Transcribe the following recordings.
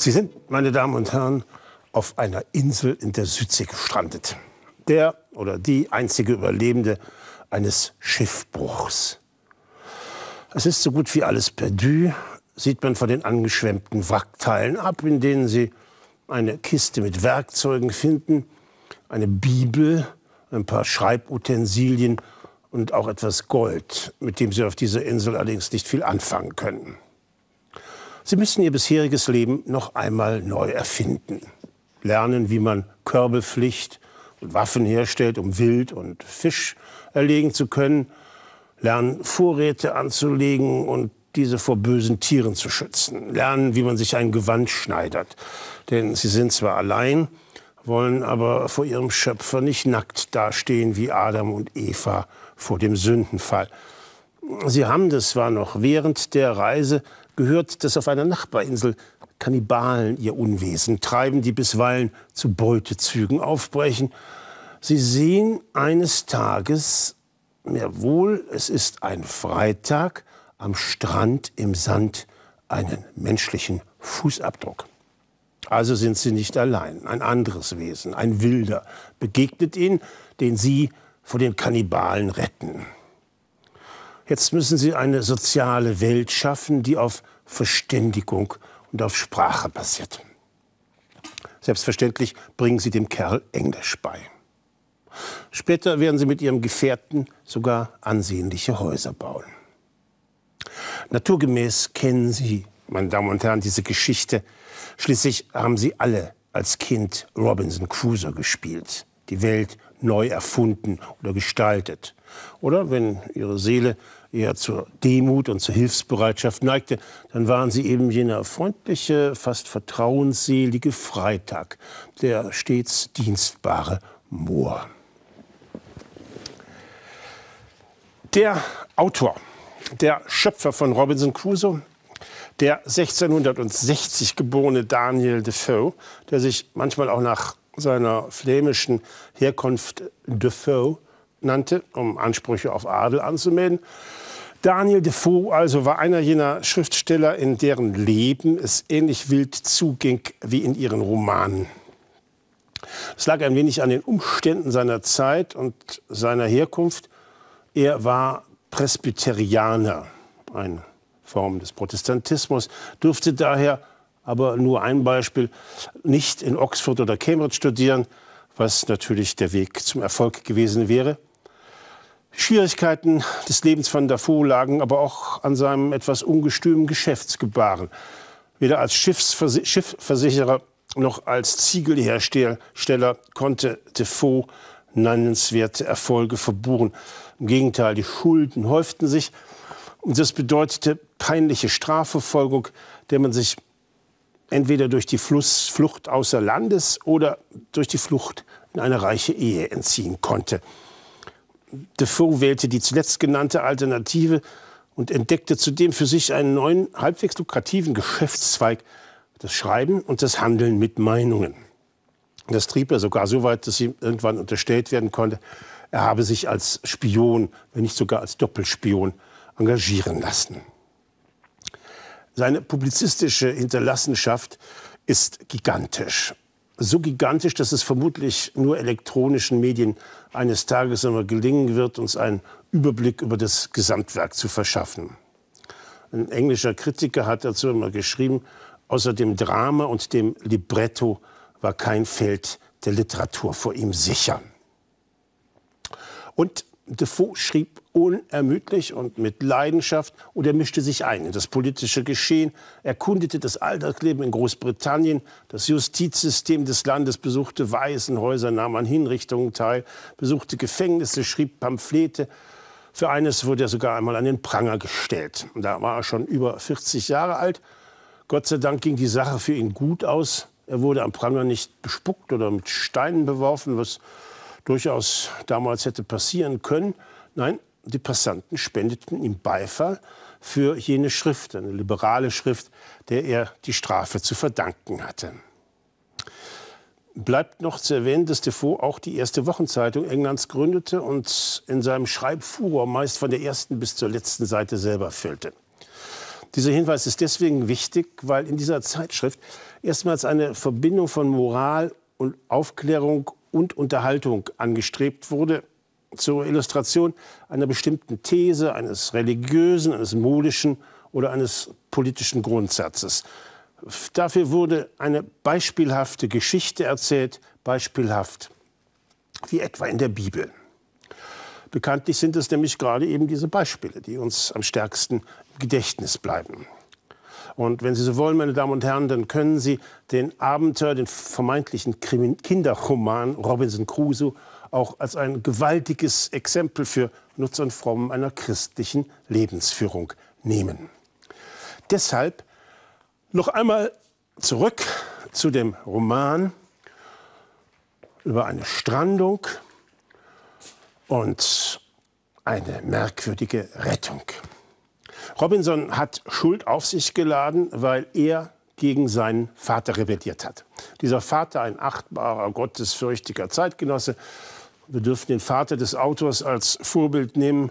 Sie sind, meine Damen und Herren, auf einer Insel in der Südsee gestrandet. Der oder die einzige Überlebende eines Schiffbruchs. Es ist so gut wie alles perdu, sieht man von den angeschwemmten Wrackteilen ab, in denen sie eine Kiste mit Werkzeugen finden, eine Bibel, ein paar Schreibutensilien und auch etwas Gold, mit dem sie auf dieser Insel allerdings nicht viel anfangen können. Sie müssen ihr bisheriges Leben noch einmal neu erfinden. Lernen, wie man Körbelpflicht und Waffen herstellt, um Wild und Fisch erlegen zu können. Lernen, Vorräte anzulegen und diese vor bösen Tieren zu schützen. Lernen, wie man sich ein Gewand schneidert. Denn sie sind zwar allein, wollen aber vor ihrem Schöpfer nicht nackt dastehen wie Adam und Eva vor dem Sündenfall. Sie haben, das war noch während der Reise, gehört, dass auf einer Nachbarinsel Kannibalen ihr Unwesen treiben, die bisweilen zu Beutezügen aufbrechen. Sie sehen eines Tages, mehr wohl, es ist ein Freitag, am Strand im Sand einen menschlichen Fußabdruck. Also sind sie nicht allein. Ein anderes Wesen, ein Wilder, begegnet ihnen, den sie vor den Kannibalen retten. Jetzt müssen Sie eine soziale Welt schaffen, die auf Verständigung und auf Sprache basiert. Selbstverständlich bringen Sie dem Kerl Englisch bei. Später werden Sie mit Ihrem Gefährten sogar ansehnliche Häuser bauen. Naturgemäß kennen Sie, meine Damen und Herren, diese Geschichte. Schließlich haben Sie alle als Kind Robinson Crusoe gespielt, die Welt neu erfunden oder gestaltet. Oder wenn Ihre Seele eher zur Demut und zur Hilfsbereitschaft neigte, dann waren sie eben jener freundliche, fast vertrauensselige Freitag, der stets dienstbare Moor. Der Autor, der Schöpfer von Robinson Crusoe, der 1660 geborene Daniel Defoe, der sich manchmal auch nach seiner flämischen Herkunft Defoe nannte, um Ansprüche auf Adel anzumelden. Daniel Defoe also war einer jener Schriftsteller, in deren Leben es ähnlich wild zuging wie in ihren Romanen. Es lag ein wenig an den Umständen seiner Zeit und seiner Herkunft. Er war Presbyterianer, eine Form des Protestantismus, durfte daher aber nur ein Beispiel nicht in Oxford oder Cambridge studieren, was natürlich der Weg zum Erfolg gewesen wäre. Schwierigkeiten des Lebens van Dafoe lagen aber auch an seinem etwas ungestümen Geschäftsgebaren. Weder als Schiffsversi Schiffversicherer noch als Ziegelhersteller konnte Defoe nennenswerte Erfolge verbuchen. Im Gegenteil, die Schulden häuften sich und das bedeutete peinliche Strafverfolgung, der man sich entweder durch die Fluss Flucht außer Landes oder durch die Flucht in eine reiche Ehe entziehen konnte. Defoe wählte die zuletzt genannte Alternative und entdeckte zudem für sich einen neuen, halbwegs lukrativen Geschäftszweig, das Schreiben und das Handeln mit Meinungen. Das trieb er sogar so weit, dass ihm irgendwann unterstellt werden konnte, er habe sich als Spion, wenn nicht sogar als Doppelspion, engagieren lassen. Seine publizistische Hinterlassenschaft ist gigantisch so gigantisch, dass es vermutlich nur elektronischen Medien eines Tages einmal gelingen wird, uns einen Überblick über das Gesamtwerk zu verschaffen. Ein englischer Kritiker hat dazu immer geschrieben, außer dem Drama und dem Libretto war kein Feld der Literatur vor ihm sicher. Und Defoe schrieb unermüdlich und mit Leidenschaft und er mischte sich ein in das politische Geschehen, erkundete das Alltagsleben in Großbritannien, das Justizsystem des Landes, besuchte Waisenhäuser, nahm an Hinrichtungen teil, besuchte Gefängnisse, schrieb Pamphlete. Für eines wurde er sogar einmal an den Pranger gestellt. Da war er schon über 40 Jahre alt. Gott sei Dank ging die Sache für ihn gut aus. Er wurde am Pranger nicht bespuckt oder mit Steinen beworfen, was durchaus damals hätte passieren können. Nein, die Passanten spendeten ihm Beifall für jene Schrift, eine liberale Schrift, der er die Strafe zu verdanken hatte. Bleibt noch zu erwähnen, dass Defoe auch die erste Wochenzeitung Englands gründete und in seinem Schreibfuror meist von der ersten bis zur letzten Seite selber füllte. Dieser Hinweis ist deswegen wichtig, weil in dieser Zeitschrift erstmals eine Verbindung von Moral und Aufklärung und Unterhaltung angestrebt wurde, zur Illustration einer bestimmten These, eines religiösen, eines modischen oder eines politischen Grundsatzes. Dafür wurde eine beispielhafte Geschichte erzählt, beispielhaft, wie etwa in der Bibel. Bekanntlich sind es nämlich gerade eben diese Beispiele, die uns am stärksten im Gedächtnis bleiben. Und wenn Sie so wollen, meine Damen und Herren, dann können Sie den Abenteuer, den vermeintlichen Kinderroman Robinson Crusoe auch als ein gewaltiges Exempel für Nutz und Frommen einer christlichen Lebensführung nehmen. Deshalb noch einmal zurück zu dem Roman über eine Strandung und eine merkwürdige Rettung. Robinson hat Schuld auf sich geladen, weil er gegen seinen Vater rebelliert hat. Dieser Vater, ein achtbarer, gottesfürchtiger Zeitgenosse, wir dürfen den Vater des Autors als Vorbild nehmen.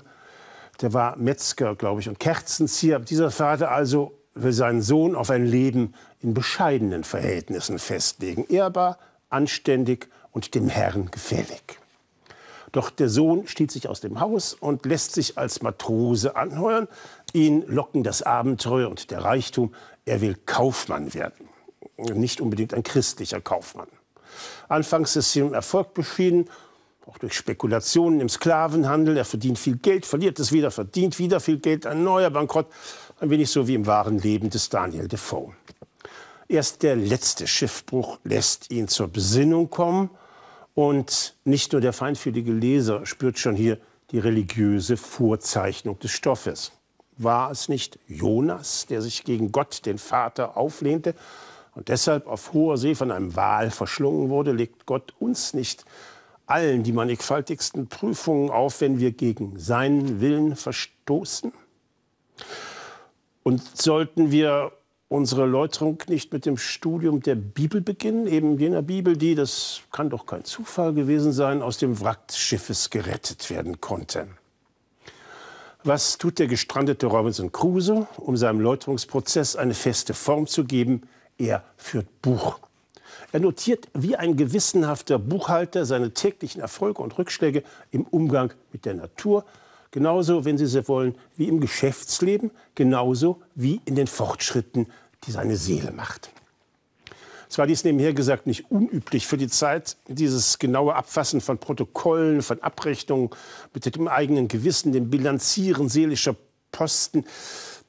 Der war Metzger, glaube ich, und Kerzenzieher. Dieser Vater also will seinen Sohn auf ein Leben in bescheidenen Verhältnissen festlegen. Ehrbar, anständig und dem Herrn gefällig. Doch der Sohn stiehlt sich aus dem Haus und lässt sich als Matrose anheuern. Ihn locken das Abenteuer und der Reichtum. Er will Kaufmann werden. Nicht unbedingt ein christlicher Kaufmann. Anfangs ist ihm Erfolg beschieden auch durch Spekulationen im Sklavenhandel. Er verdient viel Geld, verliert es wieder, verdient wieder viel Geld, ein neuer Bankrott. Ein wenig so wie im wahren Leben des Daniel Defoe. Erst der letzte Schiffbruch lässt ihn zur Besinnung kommen. Und nicht nur der feinfühlige Leser spürt schon hier die religiöse Vorzeichnung des Stoffes. War es nicht Jonas, der sich gegen Gott, den Vater, auflehnte und deshalb auf hoher See von einem Wal verschlungen wurde? Legt Gott uns nicht allen die mannigfaltigsten Prüfungen auf, wenn wir gegen seinen Willen verstoßen? Und sollten wir unsere Läuterung nicht mit dem Studium der Bibel beginnen, eben jener Bibel, die, das kann doch kein Zufall gewesen sein, aus dem Wrack des Schiffes gerettet werden konnte? Was tut der gestrandete Robinson Crusoe, um seinem Läuterungsprozess eine feste Form zu geben? Er führt Buch. Er notiert wie ein gewissenhafter Buchhalter seine täglichen Erfolge und Rückschläge im Umgang mit der Natur, genauso, wenn Sie so wollen, wie im Geschäftsleben, genauso wie in den Fortschritten, die seine Seele macht. Zwar dies nebenher gesagt nicht unüblich für die Zeit, dieses genaue Abfassen von Protokollen, von Abrechnungen mit dem eigenen Gewissen, dem Bilanzieren seelischer Posten,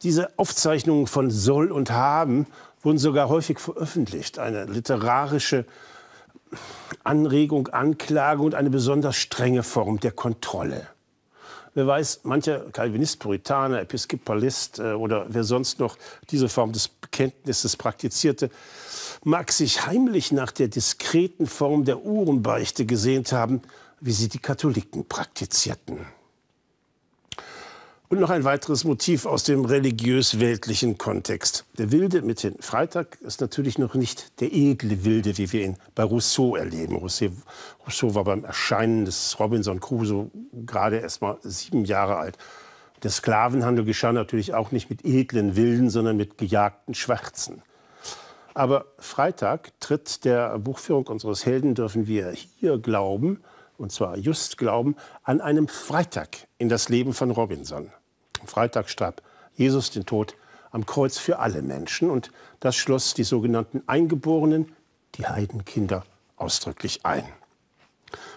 diese Aufzeichnungen von Soll und Haben wurden sogar häufig veröffentlicht. Eine literarische Anregung, Anklage und eine besonders strenge Form der Kontrolle. Wer weiß, mancher Calvinist, Puritaner, Episkopalist äh, oder wer sonst noch diese Form des Bekenntnisses praktizierte, mag sich heimlich nach der diskreten Form der Uhrenbeichte gesehnt haben, wie sie die Katholiken praktizierten. Und noch ein weiteres Motiv aus dem religiös-weltlichen Kontext. Der Wilde mit dem Freitag ist natürlich noch nicht der edle Wilde, wie wir ihn bei Rousseau erleben. Rousseau war beim Erscheinen des Robinson Crusoe gerade erst mal sieben Jahre alt. Der Sklavenhandel geschah natürlich auch nicht mit edlen Wilden, sondern mit gejagten Schwarzen. Aber Freitag tritt der Buchführung unseres Helden, dürfen wir hier glauben, und zwar just glauben, an einem Freitag in das Leben von Robinson am Freitag starb Jesus den Tod am Kreuz für alle Menschen. Und das schloss die sogenannten Eingeborenen, die Heidenkinder, ausdrücklich ein.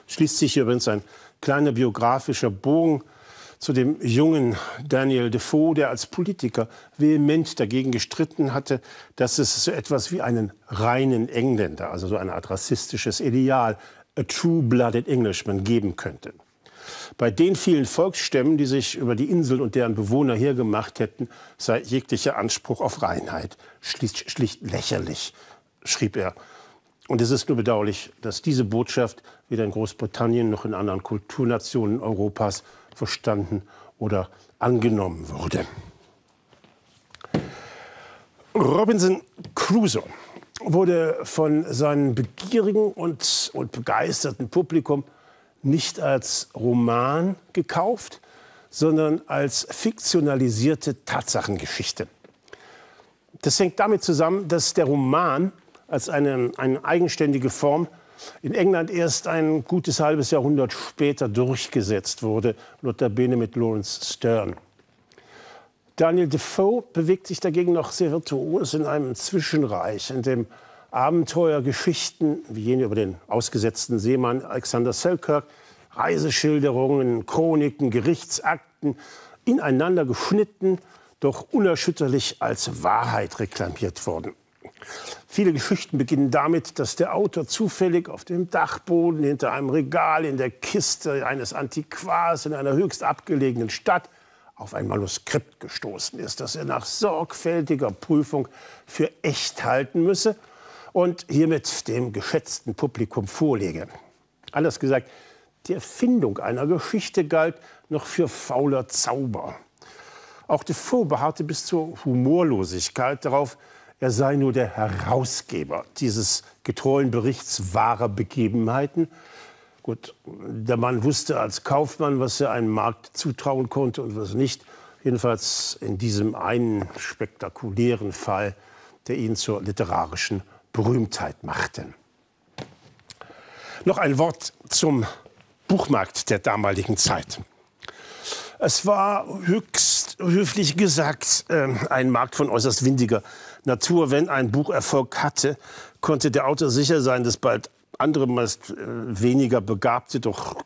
Schließt sich hier übrigens ein kleiner biografischer Bogen zu dem jungen Daniel Defoe, der als Politiker vehement dagegen gestritten hatte, dass es so etwas wie einen reinen Engländer, also so eine Art rassistisches Ideal, a true-blooded Englishman, geben könnte. Bei den vielen Volksstämmen, die sich über die Insel und deren Bewohner hergemacht hätten, sei jeglicher Anspruch auf Reinheit schlicht, schlicht lächerlich, schrieb er. Und es ist nur bedauerlich, dass diese Botschaft weder in Großbritannien noch in anderen Kulturnationen Europas verstanden oder angenommen wurde. Robinson Crusoe wurde von seinem begierigen und, und begeisterten Publikum nicht als Roman gekauft, sondern als fiktionalisierte Tatsachengeschichte. Das hängt damit zusammen, dass der Roman als eine, eine eigenständige Form in England erst ein gutes halbes Jahrhundert später durchgesetzt wurde, notabene mit Lawrence Stern. Daniel Defoe bewegt sich dagegen noch sehr virtuos in einem Zwischenreich, in dem Abenteuergeschichten, wie jene über den ausgesetzten Seemann Alexander Selkirk, Reiseschilderungen, Chroniken, Gerichtsakten, ineinander geschnitten, doch unerschütterlich als Wahrheit reklamiert worden. Viele Geschichten beginnen damit, dass der Autor zufällig auf dem Dachboden, hinter einem Regal, in der Kiste eines Antiquars in einer höchst abgelegenen Stadt auf ein Manuskript gestoßen ist, das er nach sorgfältiger Prüfung für echt halten müsse – und hiermit dem geschätzten Publikum vorlege. Anders gesagt, die Erfindung einer Geschichte galt noch für fauler Zauber. Auch Defoe beharrte bis zur Humorlosigkeit darauf, er sei nur der Herausgeber dieses getreuen Berichts wahrer Begebenheiten. Gut, der Mann wusste als Kaufmann, was er einem Markt zutrauen konnte und was nicht. Jedenfalls in diesem einen spektakulären Fall, der ihn zur literarischen Berühmtheit machten. Noch ein Wort zum Buchmarkt der damaligen Zeit. Es war höchst höflich gesagt ähm, ein Markt von äußerst windiger Natur. Wenn ein Buch Erfolg hatte, konnte der Autor sicher sein, dass bald andere, meist äh, weniger begabte, doch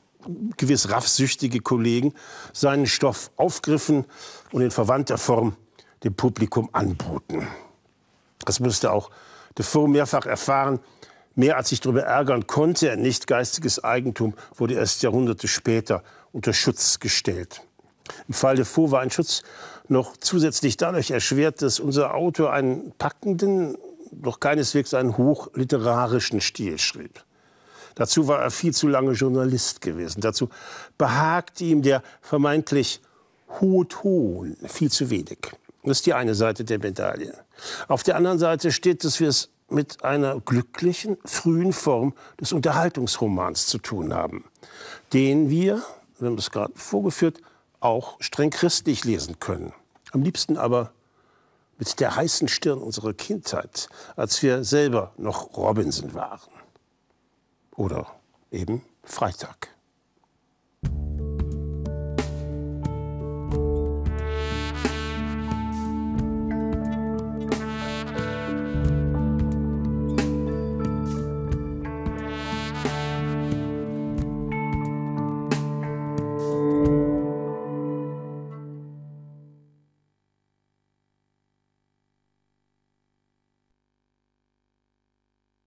gewiss raffsüchtige Kollegen seinen Stoff aufgriffen und in verwandter Form dem Publikum anboten. Das musste auch Defoe mehrfach erfahren, mehr als sich darüber ärgern konnte er nicht. Geistiges Eigentum wurde erst Jahrhunderte später unter Schutz gestellt. Im Fall Defoe war ein Schutz noch zusätzlich dadurch erschwert, dass unser Autor einen packenden, doch keineswegs einen hochliterarischen Stil schrieb. Dazu war er viel zu lange Journalist gewesen. Dazu behagte ihm der vermeintlich hohe Ton viel zu wenig. Das ist die eine Seite der Medaille. Auf der anderen Seite steht, dass wir es mit einer glücklichen, frühen Form des Unterhaltungsromans zu tun haben, den wir, wir haben es gerade vorgeführt, auch streng christlich lesen können. Am liebsten aber mit der heißen Stirn unserer Kindheit, als wir selber noch Robinson waren. Oder eben Freitag.